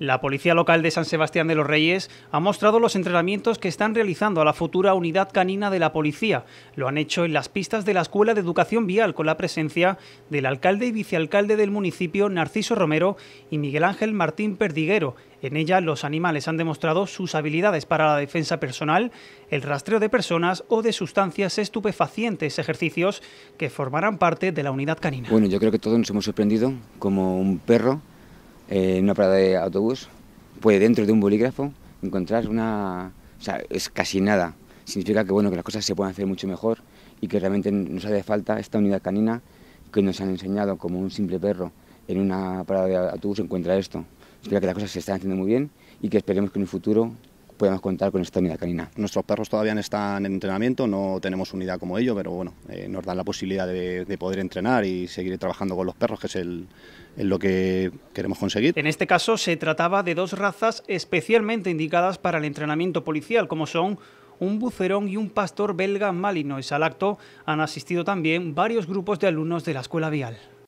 La Policía Local de San Sebastián de los Reyes ha mostrado los entrenamientos que están realizando a la futura unidad canina de la policía. Lo han hecho en las pistas de la Escuela de Educación Vial con la presencia del alcalde y vicealcalde del municipio Narciso Romero y Miguel Ángel Martín Perdiguero. En ella los animales han demostrado sus habilidades para la defensa personal, el rastreo de personas o de sustancias estupefacientes, ejercicios que formarán parte de la unidad canina. Bueno, yo creo que todos nos hemos sorprendido como un perro eh, en una parada de autobús, puede dentro de un bolígrafo encontrar una... O sea, es casi nada. Significa que, bueno, que las cosas se pueden hacer mucho mejor y que realmente nos hace falta esta unidad canina que nos han enseñado como un simple perro en una parada de autobús encuentra esto. Espera que las cosas se están haciendo muy bien y que esperemos que en el futuro podemos contar con esta unidad canina. Nuestros perros todavía están en entrenamiento, no tenemos unidad como ellos, pero bueno, eh, nos dan la posibilidad de, poder entrenar y seguir trabajando con los perros, que es lo que queremos conseguir. En este caso se trataba de dos razas especialmente indicadas para el entrenamiento policial, como son un bucerón y un pastor belga malinois. Al acto han asistido también varios grupos de alumnos de la escuela vial.